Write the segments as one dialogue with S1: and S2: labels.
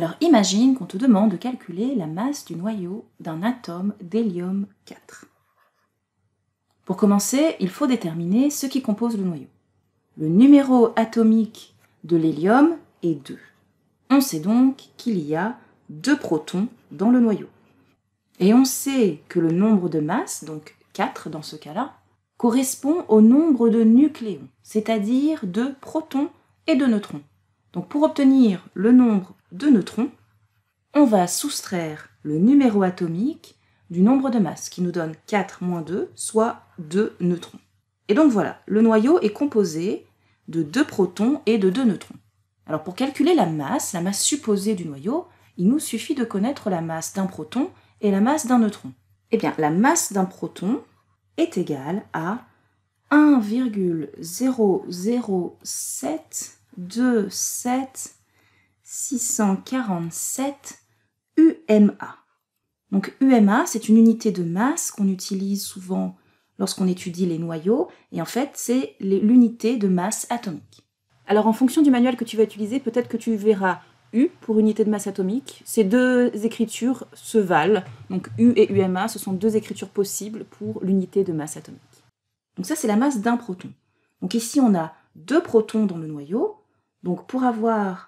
S1: Alors imagine qu'on te demande de calculer la masse du noyau d'un atome d'hélium 4. Pour commencer, il faut déterminer ce qui compose le noyau. Le numéro atomique de l'hélium est 2. On sait donc qu'il y a deux protons dans le noyau. Et on sait que le nombre de masses, donc 4 dans ce cas-là, correspond au nombre de nucléons, c'est-à-dire de protons et de neutrons. Donc pour obtenir le nombre de neutrons, on va soustraire le numéro atomique du nombre de masses, qui nous donne 4 moins 2, soit 2 neutrons. Et donc voilà, le noyau est composé de 2 protons et de 2 neutrons. Alors pour calculer la masse, la masse supposée du noyau, il nous suffit de connaître la masse d'un proton et la masse d'un neutron. Eh bien, la masse d'un proton est égale à 1,00727. 647 UMA. Donc UMA, c'est une unité de masse qu'on utilise souvent lorsqu'on étudie les noyaux, et en fait, c'est l'unité de masse atomique. Alors en fonction du manuel que tu vas utiliser, peut-être que tu verras U pour unité de masse atomique. Ces deux écritures se valent, donc U et UMA, ce sont deux écritures possibles pour l'unité de masse atomique. Donc ça, c'est la masse d'un proton. Donc ici, on a deux protons dans le noyau, donc pour avoir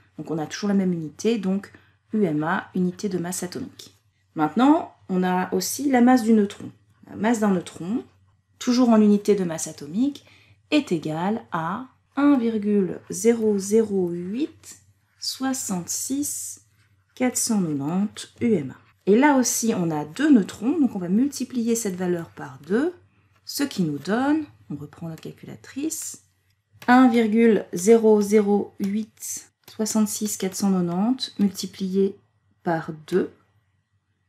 S1: Donc on a toujours la même unité, donc UMA, unité de masse atomique. Maintenant, on a aussi la masse du neutron. La masse d'un neutron, toujours en unité de masse atomique, est égale à 1,00866490 UMA. Et là aussi, on a deux neutrons, donc on va multiplier cette valeur par 2, ce qui nous donne, on reprend notre calculatrice, 1,008 66 490 multiplié par 2,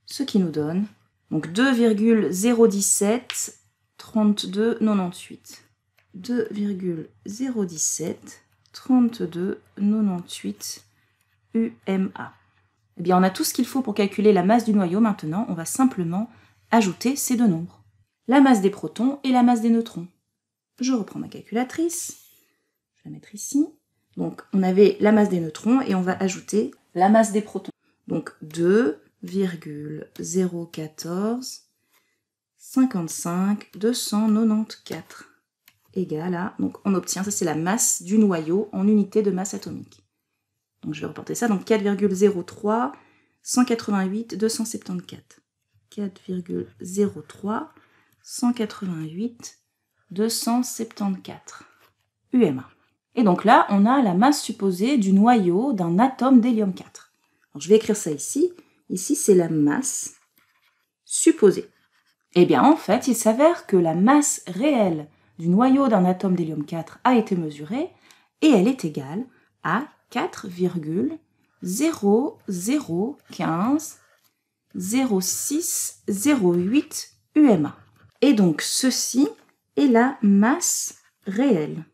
S1: ce qui nous donne donc 2,017 32 98. 2,017 32 98 UMA. Eh bien, on a tout ce qu'il faut pour calculer la masse du noyau maintenant, on va simplement ajouter ces deux nombres. La masse des protons et la masse des neutrons. Je reprends ma calculatrice, je vais la mettre ici. Donc on avait la masse des neutrons et on va ajouter la masse des protons. Donc 2,014 55 294 égale à, donc on obtient, ça c'est la masse du noyau en unité de masse atomique. Donc je vais reporter ça, donc 4,03 188 274. 4,03 188 274 UMA. Et donc là, on a la masse supposée du noyau d'un atome d'hélium 4. je vais écrire ça ici. Ici, c'est la masse supposée. Eh bien, en fait, il s'avère que la masse réelle du noyau d'un atome d'hélium 4 a été mesurée et elle est égale à 4,00150608 UMA. Et donc ceci est la masse réelle.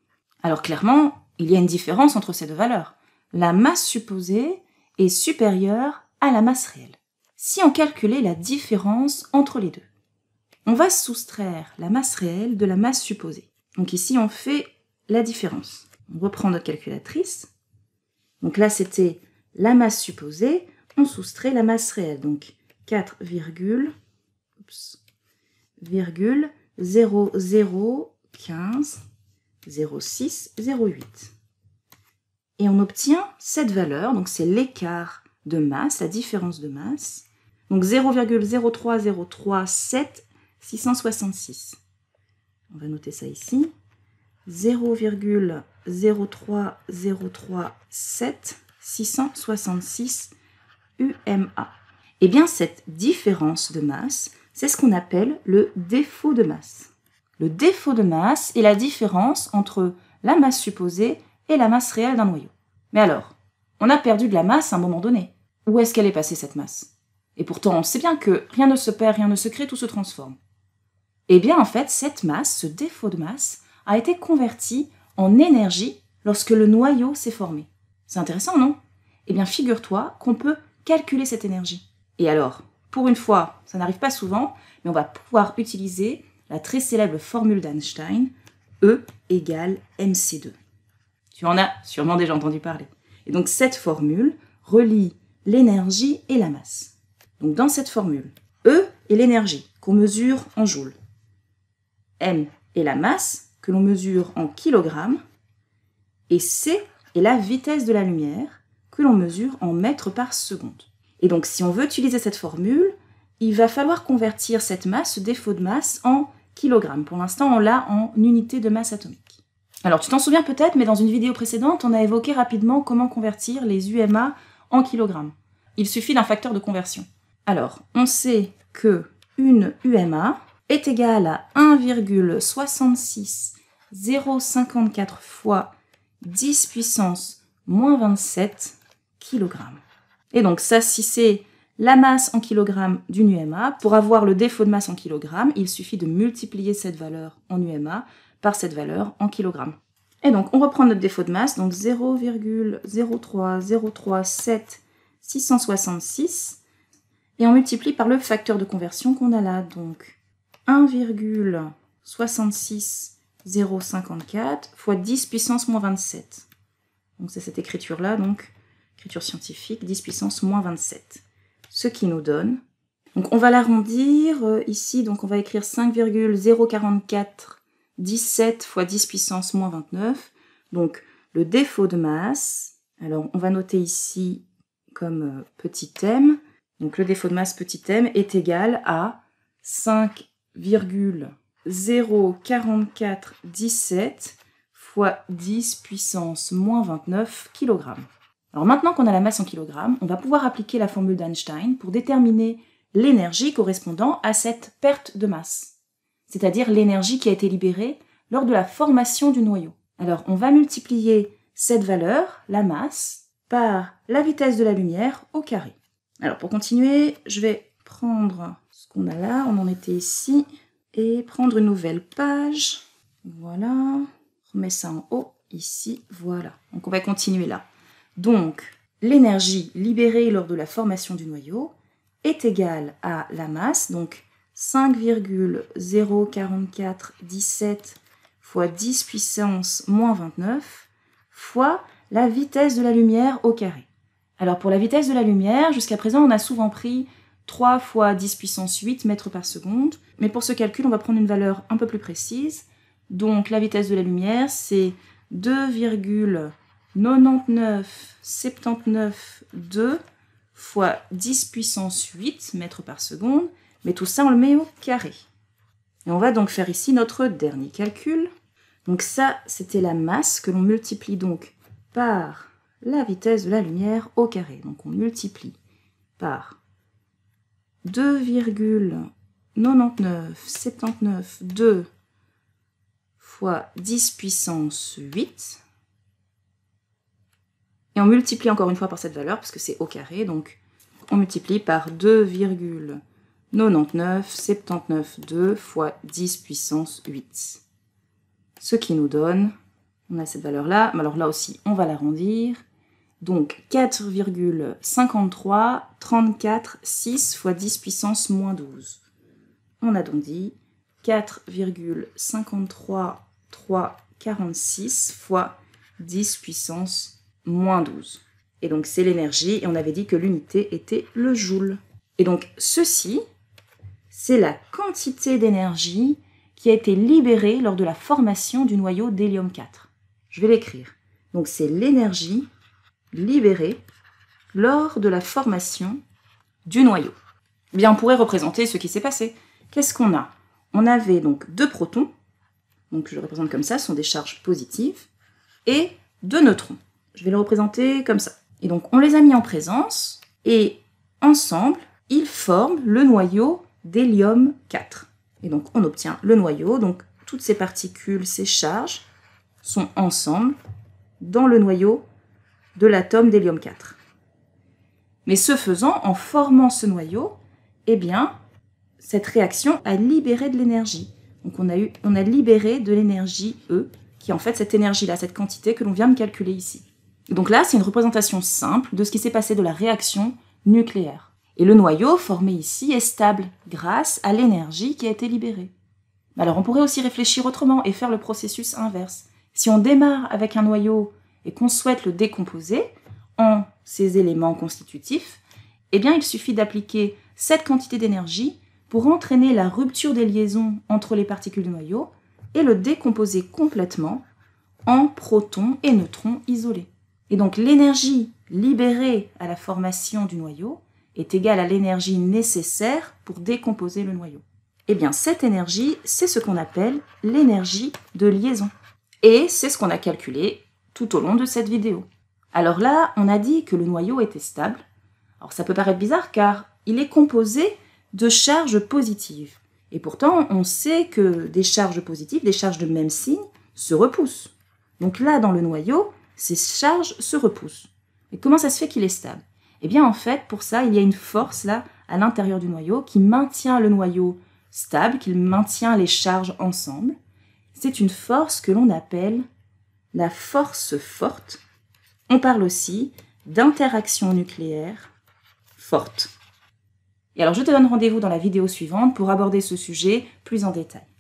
S1: Alors clairement, il y a une différence entre ces deux valeurs. La masse supposée est supérieure à la masse réelle. Si on calculait la différence entre les deux, on va soustraire la masse réelle de la masse supposée. Donc ici, on fait la différence. On reprend notre calculatrice. Donc là, c'était la masse supposée, on soustrait la masse réelle. Donc 4, 0,6, 0,8. Et on obtient cette valeur, donc c'est l'écart de masse, la différence de masse, donc 0,03037666. On va noter ça ici. 0,03037666 UMA. Et bien, cette différence de masse, c'est ce qu'on appelle le défaut de masse le défaut de masse est la différence entre la masse supposée et la masse réelle d'un noyau. Mais alors, on a perdu de la masse à un moment donné. Où est-ce qu'elle est passée cette masse Et pourtant, on sait bien que rien ne se perd, rien ne se crée, tout se transforme. Eh bien, en fait, cette masse, ce défaut de masse, a été converti en énergie lorsque le noyau s'est formé. C'est intéressant, non Eh bien, figure-toi qu'on peut calculer cette énergie. Et alors, pour une fois, ça n'arrive pas souvent, mais on va pouvoir utiliser la très célèbre formule d'Einstein, E égale mc2. Tu en as sûrement déjà entendu parler. Et donc cette formule relie l'énergie et la masse. Donc dans cette formule, E est l'énergie qu'on mesure en joules. M est la masse que l'on mesure en kilogrammes. Et C est la vitesse de la lumière que l'on mesure en mètres par seconde. Et donc si on veut utiliser cette formule, il va falloir convertir cette masse, ce défaut de masse, en pour l'instant, on l'a en unité de masse atomique. Alors, tu t'en souviens peut-être, mais dans une vidéo précédente, on a évoqué rapidement comment convertir les UMA en kilogrammes. Il suffit d'un facteur de conversion. Alors, on sait que une UMA est égale à 1,66054 fois 10 puissance moins 27 kg. Et donc ça, si c'est la masse en kilogrammes d'une UMA. Pour avoir le défaut de masse en kilogrammes, il suffit de multiplier cette valeur en UMA par cette valeur en kilogrammes. Et donc, on reprend notre défaut de masse, donc 0,03037666, et on multiplie par le facteur de conversion qu'on a là, donc 1,66054 fois 10 puissance moins 27. Donc c'est cette écriture-là, donc écriture scientifique, 10 puissance moins 27 ce qui nous donne. Donc on va l'arrondir euh, ici, donc on va écrire 5,04417 17 fois 10 puissance moins 29. Donc le défaut de masse, alors on va noter ici comme euh, petit m, donc le défaut de masse petit m est égal à 5,04417 fois 10 puissance moins 29 kg. Alors maintenant qu'on a la masse en kilogrammes, on va pouvoir appliquer la formule d'Einstein pour déterminer l'énergie correspondant à cette perte de masse, c'est-à-dire l'énergie qui a été libérée lors de la formation du noyau. Alors on va multiplier cette valeur, la masse, par la vitesse de la lumière au carré. Alors pour continuer, je vais prendre ce qu'on a là, on en était ici, et prendre une nouvelle page. Voilà, on met ça en haut, ici, voilà. Donc on va continuer là. Donc, l'énergie libérée lors de la formation du noyau est égale à la masse, donc 5,04417 fois 10 puissance moins 29 fois la vitesse de la lumière au carré. Alors pour la vitesse de la lumière, jusqu'à présent on a souvent pris 3 fois 10 puissance 8 mètres par seconde, mais pour ce calcul on va prendre une valeur un peu plus précise. Donc la vitesse de la lumière c'est 2, 99, 79, 2 fois 10 puissance 8 mètres par seconde, mais tout ça on le met au carré. Et on va donc faire ici notre dernier calcul. Donc ça, c'était la masse que l'on multiplie donc par la vitesse de la lumière au carré. Donc on multiplie par 2,9979,2 fois 10 puissance 8 et on multiplie encore une fois par cette valeur, parce que c'est au carré, donc on multiplie par 2,99792 fois 10 puissance 8. Ce qui nous donne, on a cette valeur-là, mais alors là aussi on va l'arrondir, donc 4,53346 fois 10 puissance moins 12. On a donc dit 4,53346 fois 10 puissance moins 12. Et donc c'est l'énergie, et on avait dit que l'unité était le joule. Et donc ceci, c'est la quantité d'énergie qui a été libérée lors de la formation du noyau d'hélium 4. Je vais l'écrire. Donc c'est l'énergie libérée lors de la formation du noyau. Eh bien, on pourrait représenter ce qui s'est passé. Qu'est-ce qu'on a On avait donc deux protons, donc je le représente comme ça, ce sont des charges positives, et deux neutrons je vais le représenter comme ça. Et donc on les a mis en présence et ensemble, ils forment le noyau d'hélium 4. Et donc on obtient le noyau, donc toutes ces particules, ces charges sont ensemble dans le noyau de l'atome d'hélium 4. Mais ce faisant, en formant ce noyau, eh bien, cette réaction a libéré de l'énergie. Donc on a, eu, on a libéré de l'énergie E, qui est en fait cette énergie-là, cette quantité que l'on vient de calculer ici. Donc là, c'est une représentation simple de ce qui s'est passé de la réaction nucléaire. Et le noyau formé ici est stable grâce à l'énergie qui a été libérée. Alors on pourrait aussi réfléchir autrement et faire le processus inverse. Si on démarre avec un noyau et qu'on souhaite le décomposer en ses éléments constitutifs, eh bien il suffit d'appliquer cette quantité d'énergie pour entraîner la rupture des liaisons entre les particules du noyau et le décomposer complètement en protons et neutrons isolés. Et donc l'énergie libérée à la formation du noyau est égale à l'énergie nécessaire pour décomposer le noyau. Eh bien, cette énergie, c'est ce qu'on appelle l'énergie de liaison. Et c'est ce qu'on a calculé tout au long de cette vidéo. Alors là, on a dit que le noyau était stable. Alors ça peut paraître bizarre car il est composé de charges positives. Et pourtant, on sait que des charges positives, des charges de même signe, se repoussent. Donc là, dans le noyau, ces charges se repoussent. Mais comment ça se fait qu'il est stable Eh bien en fait, pour ça, il y a une force là à l'intérieur du noyau qui maintient le noyau stable, qui maintient les charges ensemble. C'est une force que l'on appelle la force forte. On parle aussi d'interaction nucléaire forte. Et alors je te donne rendez-vous dans la vidéo suivante pour aborder ce sujet plus en détail.